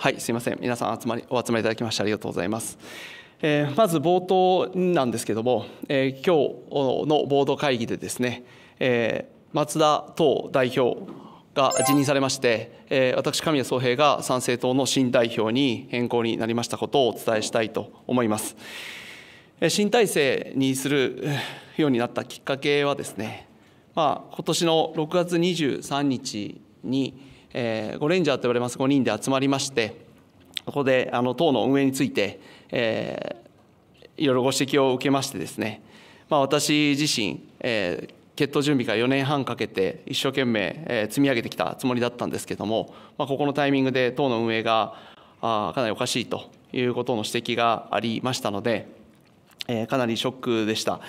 はい、すいません。皆さん集まりお集まりいただきましてありがとうございます。えー、まず冒頭なんですけども、えー、今日のボード会議でですね、えー、松田党代表が辞任されまして、えー、私神谷総平が参政党の新代表に変更になりましたことをお伝えしたいと思います。新体制にするようになったきっかけはですね、まあ、今年の6月23日に、えー、ゴレンジャーと呼ばれます5人で集まりましてここであの党の運営について、えー、いろいろご指摘を受けましてですね、まあ、私自身、えー、決闘準備から4年半かけて一生懸命、え積み上げてきたつもりだったんですけども、まあ、ここのタイミングで党の運営があかなりおかしいということの指摘がありましたので、えかなりショックでした。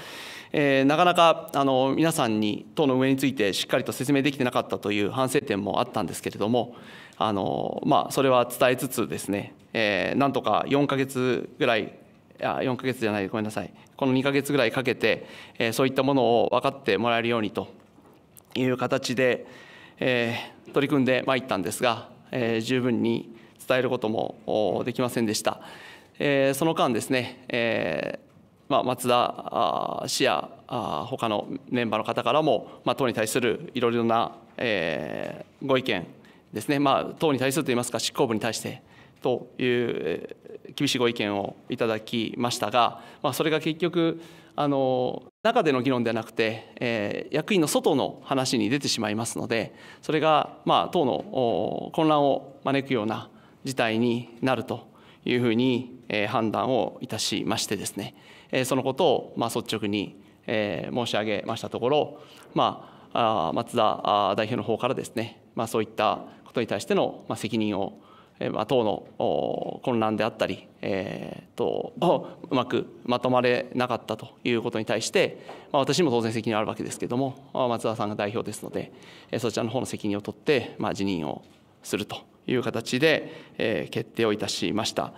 えー、なかなかあの皆さんに党の運営についてしっかりと説明できてなかったという反省点もあったんですけれども、あのまあ、それは伝えつつですね、えー、なんとか4か月ぐらい、あ4か月じゃない、ごめんなさい、この2か月ぐらいかけて、えー、そういったものを分かってもらえるようにという形で、えー、取り組んでまいったんですが、えー、十分に伝えることもできませんでした。えー、その間ですね、えーまあ、松田氏や他のメンバーの方からも、まあ、党に対するいろいろな、えー、ご意見ですね、まあ、党に対するといいますか執行部に対してという厳しいご意見をいただきましたが、まあ、それが結局あの中での議論ではなくて、えー、役員の外の話に出てしまいますのでそれが、まあ、党の混乱を招くような事態になるというふうに判断をいたしましてですねそのことをま率直に申し上げましたところ、まあ、松田代表の方からですね、まあ、そういったことに対しての責任をまあ、党の混乱であったり、えー、と うまくまとまれなかったということに対して、まあ、私も当然責任あるわけですけれども松田さんが代表ですのでそちらの方の責任を取って、まあ、辞任をするという形で、え決定をいたしました。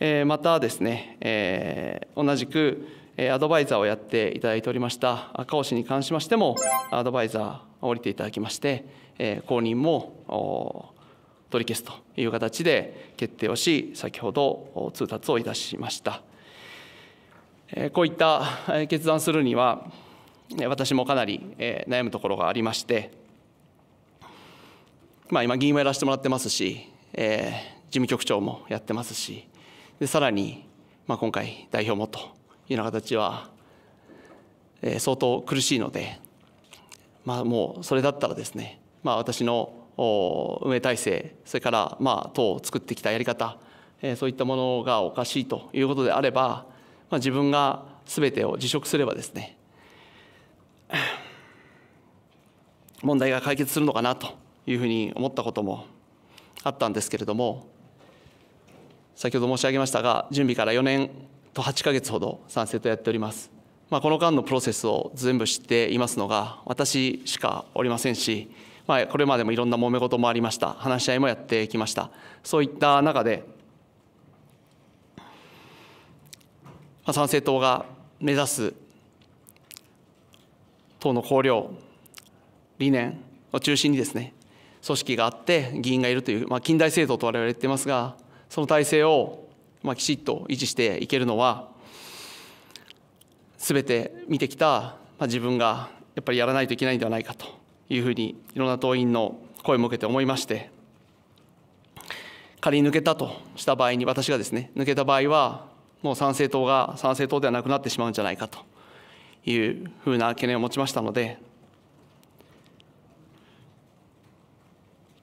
えまたですね、え同じくアドバイザーをやっていただいておりました赤星に関しましてもアドバイザーを降りていただきまして、え後任も取り消すという形で決定をし先ほど通達をいたしました。こういった決断するには私もかなり悩むところがありましてまあ、今議員もやらせてもらってますし、えー、事務局長もやってますしでさらに、まあ、今回代表もというような形は、えー、相当苦しいので、まあ、もうそれだったらですね、まあ、私の運営体制それからまあ党を作ってきたやり方、えー、そういったものがおかしいということであれば、まあ、自分がすべてを辞職すればですね問題が解決するのかなというふうに思ったこともあったんですけれども先ほど申し上げましたが準備から4年と8ヶ月ほど参政党やっております、まあ、この間のプロセスを全部知っていますのが私しかおりませんし、まあ、これまでもいろんな揉め事もありました話し合いもやってきましたそういった中で、まあ、参政党が目指す党の綱領理念を中心にですね組織があって議員がいるという、まあ、近代政党と我々言ってますがその体制をまきちっと維持していけるのは全て見てきた、ま自分がやっぱりやらないといけないんではないかというふうにいろんな党員の声も受けて思いまして仮に抜けたとした場合に私がですね抜けた場合はもう参政党が参政党ではなくなってしまうんじゃないかというふうな懸念を持ちましたので。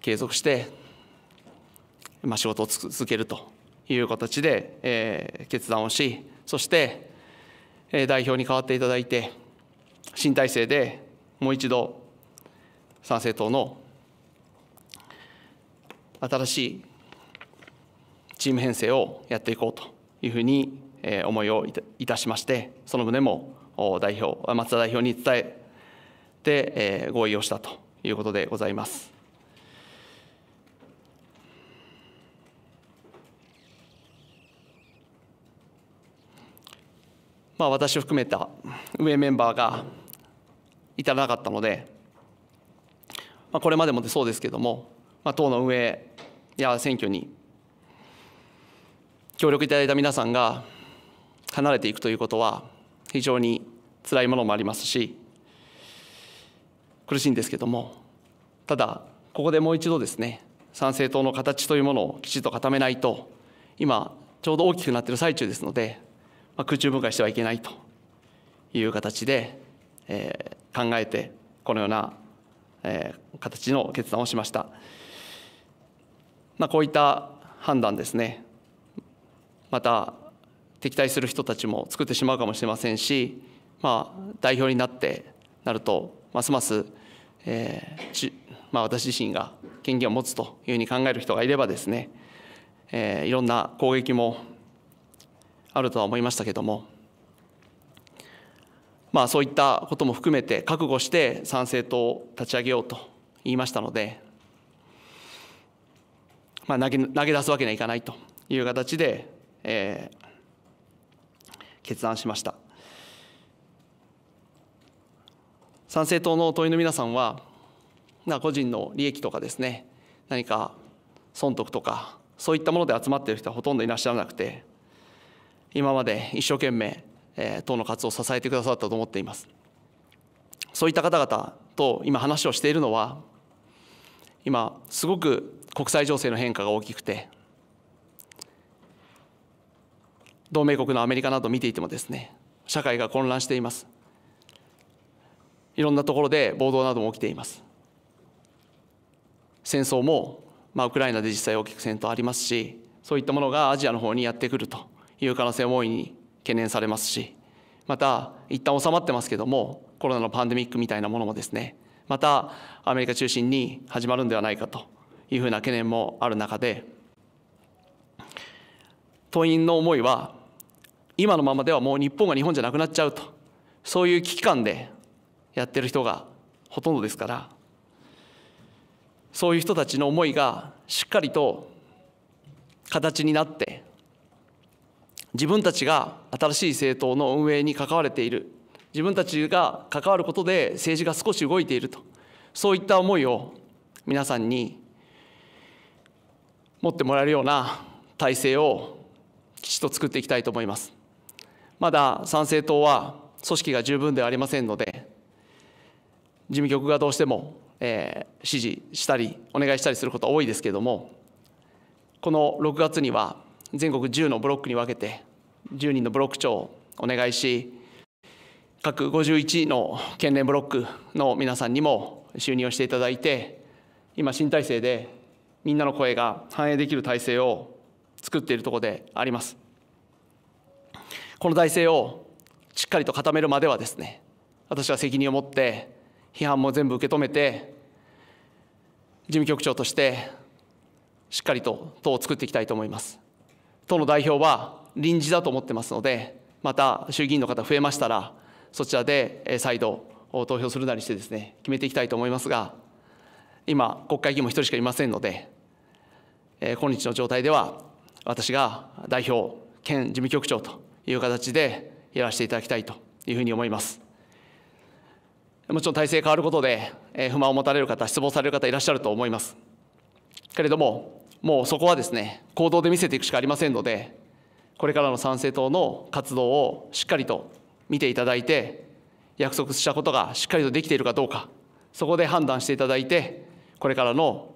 継続して、まあ、仕事を続けるという形で、えー、決断をしそして、えー、代表に代わっていただいて新体制でもう一度参政党の新しいチーム編成をやっていこうというふうに思いをいたしましてその旨も代表松田代表に伝えて合意をしたということでございます。まあ、私を含めた上メンバーが至らなかったので、まあ、これまでもそうですけども、まあ、党の運営や選挙に協力いただいた皆さんが離れていくということは非常に辛いものもありますし苦しいんですけどもただここでもう一度ですね参政党の形というものをきちっと固めないと今ちょうど大きくなっている最中ですのでまあ、空中分解してはいけないという形で、えー、考えてこのような、えー、形の決断をしました、まあ、こういった判断ですねまた敵対する人たちも作ってしまうかもしれませんし、まあ、代表になってなるとますます、えーまあ、私自身が権限を持つというふうに考える人がいればですね、えー、いろんな攻撃もあるとは思いましたけども、まあ、そういったことも含めて覚悟して参政党を立ち上げようと言いましたので、まあ、投げ投げ出すわけにはいかないという形で、えー、決断しました参政党の党員の皆さんは個人の利益とかですね何か損得とかそういったもので集まっている人はほとんどいらっしゃらなくて今まで一生懸命、えー、党の活動を支えてくださったと思っていますそういった方々と今話をしているのは今すごく国際情勢の変化が大きくて同盟国のアメリカなど見ていてもですね社会が混乱していますいろんなところで暴動なども起きています戦争も、まあ、ウクライナで実際大きく戦闘ありますしそういったものがアジアの方にやってくるとう可能性も大いに懸念されますしまた一旦収まってますけどもコロナのパンデミックみたいなものもですねまたアメリカ中心に始まるんではないかというふうな懸念もある中で党員の思いは今のままではもう日本が日本じゃなくなっちゃうとそういう危機感でやってる人がほとんどですからそういう人たちの思いがしっかりと形になって自分たちが新しい政党の運営に関われている自分たちが関わることで政治が少し動いているとそういった思いを皆さんに持ってもらえるような体制をきちっと作っていきたいと思いますまだ参政党は組織が十分ではありませんので事務局がどうしても、えー、指示したりお願いしたりすることは多いですけれどもこの6月には全国10のブロックに分けて10人のブロック長をお願いし各51の県連ブロックの皆さんにも就任をしていただいて今新体制でみんなの声が反映できる体制を作っているところでありますこの体制をしっかりと固めるまではですね私は責任を持って批判も全部受け止めて事務局長としてしっかりと党を作っていきたいと思います。党の代表は臨時だと思ってますので、また衆議院の方増えましたら、そちらで再度投票するなりしてですね、決めていきたいと思いますが、今、国会議員も1人しかいませんので、え今日の状態では、私が代表兼事務局長という形でやらせていただきたいというふうに思います。もちろん体制変わることで、え不満を持たれる方、失望される方いらっしゃると思います。けれども、もうそこはですね行動で見せていくしかありませんのでこれからの参政党の活動をしっかりと見ていただいて約束したことがしっかりとできているかどうかそこで判断していただいてこれからの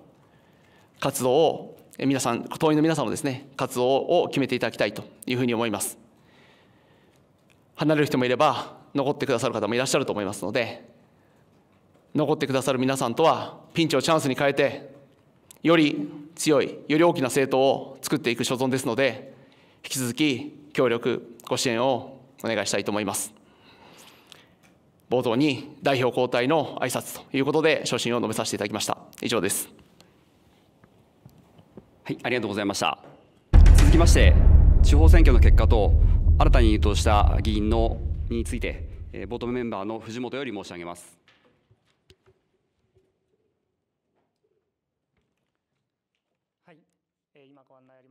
活動を皆さん党員の皆さんのですね活動を決めていただきたいというふうに思います離れる人もいれば残ってくださる方もいらっしゃると思いますので残ってくださる皆さんとはピンチをチャンスに変えてより強いより大きな政党を作っていく所存ですので引き続き協力ご支援をお願いしたいと思います冒頭に代表交代の挨拶ということで昇進を述べさせていただきました以上ですはいありがとうございました続きまして地方選挙の結果と新たに入党した議員のについて冒頭メンバーの藤本より申し上げます Keskerakonna ja